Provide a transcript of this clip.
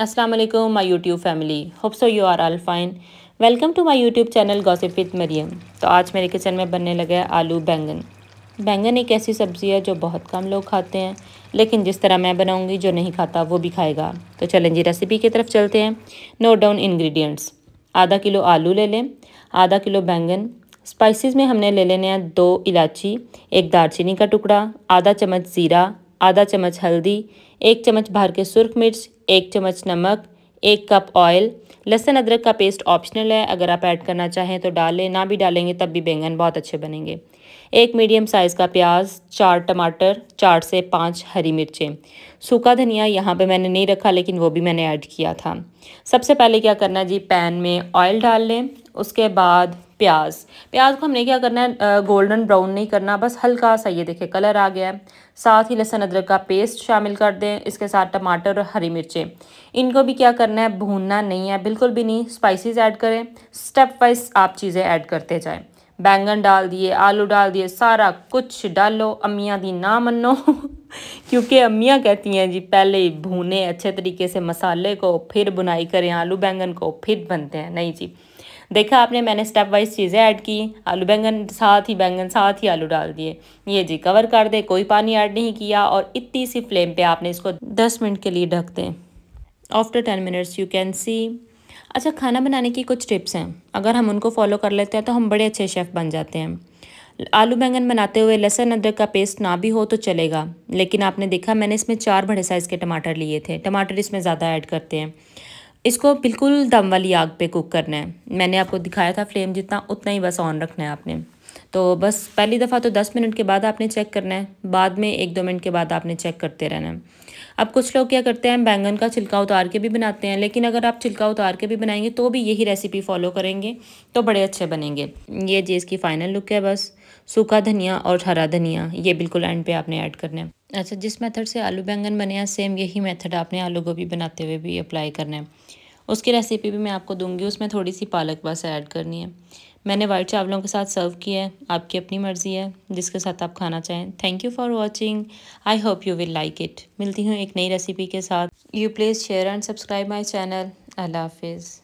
Aslam my YouTube family hope so you are all fine welcome to my YouTube channel gossip with Maryam तो आज मेरे kitchen में बनने लगा है आलू बैंगन बैंगन एक ऐसी सब्ज़ी है जो बहुत कम लोग खाते हैं लेकिन जिस तरह मैं बनाऊँगी जो नहीं खाता वो भी खाएगा तो चलें जी रेसिपी की तरफ चलते हैं नो डाउन इन्ग्रीडियंट्स आधा किलो आलू ले लें आधा किलो बैंगन स्पाइसिस में हमने ले लेने हैं दो इलायची एक दारचीनी का टुकड़ा आधा चम्मच ज़ीरा आधा चम्मच हल्दी एक चम्मच भर के सुरख मिर्च एक चम्मच नमक एक कप ऑयल लहसुन अदरक का पेस्ट ऑप्शनल है अगर आप ऐड करना चाहें तो डालें ना भी डालेंगे तब भी बैंगन बहुत अच्छे बनेंगे एक मीडियम साइज़ का प्याज चार टमाटर चार से पाँच हरी मिर्चें सूखा धनिया यहाँ पे मैंने नहीं रखा लेकिन वो भी मैंने ऐड किया था सबसे पहले क्या करना जी पैन में ऑयल डाल लें उसके बाद प्याज प्याज को हमने क्या करना है गोल्डन ब्राउन नहीं करना बस हल्का सा ये देखिए कलर आ गया है साथ ही लहसुन अदरक का पेस्ट शामिल कर दें इसके साथ टमाटर और हरी मिर्चें इनको भी क्या करना है भूनना नहीं है बिल्कुल भी नहीं स्पाइसेस ऐड करें स्टेप वाइज आप चीज़ें ऐड करते जाएँ बैंगन डाल दिए आलू डाल दिए सारा कुछ डालो अम्मियाँ दी ना मनो क्योंकि अम्मियाँ कहती हैं जी पहले ही भूने अच्छे तरीके से मसाले को फिर बुनाई करें आलू बैंगन को फिर बनते हैं नहीं जी देखा आपने मैंने स्टेप वाइज चीज़ें ऐड की आलू बैंगन साथ ही बैंगन साथ ही आलू डाल दिए ये जी कवर कर दे कोई पानी ऐड नहीं किया और इतनी सी फ्लेम पे आपने इसको दस मिनट के लिए ढक दें after ten minutes you can see अच्छा खाना बनाने की कुछ टिप्स हैं अगर हम उनको फॉलो कर लेते हैं तो हम बड़े अच्छे शेफ़ बन जाते हैं आलू बैंगन बनाते हुए लहसुन अदरक का पेस्ट ना भी हो तो चलेगा लेकिन आपने देखा मैंने इसमें चार बड़े साइज़ के टमाटर लिए थे टमाटर इसमें ज़्यादा ऐड करते हैं इसको बिल्कुल दम वाली आग पे कुक करना है मैंने आपको दिखाया था फ्लेम जितना उतना ही बस ऑन रखना है आपने तो बस पहली दफ़ा तो दस मिनट के बाद आपने चेक करना है बाद में एक दो मिनट के बाद आपने चेक करते रहना है अब कुछ लोग क्या करते हैं बैंगन का छिलका उतार के भी बनाते हैं लेकिन अगर आप छिलका उतार के भी बनाएंगे तो भी यही रेसिपी फॉलो करेंगे तो बड़े अच्छे बनेंगे ये जी इसकी फाइनल लुक है बस सूखा धनिया और हरा धनिया ये बिल्कुल एंड पे आपने ऐड करना है अच्छा जिस मेथड से आलू बैंगन बने हैं सेम यही मेथड आपने आलू गोभी बनाते हुए भी अप्लाई करना है उसकी रेसिपी भी मैं आपको दूंगी उसमें थोड़ी सी पालक बस ऐड करनी है मैंने वाइट चावलों के साथ सर्व किया है आपकी अपनी मर्ज़ी है जिसके साथ आप खाना चाहें thank you for watching I hope you will like it मिलती हूँ एक नई रेसिपी के साथ you please share and subscribe my channel अल्लाह हाफिज़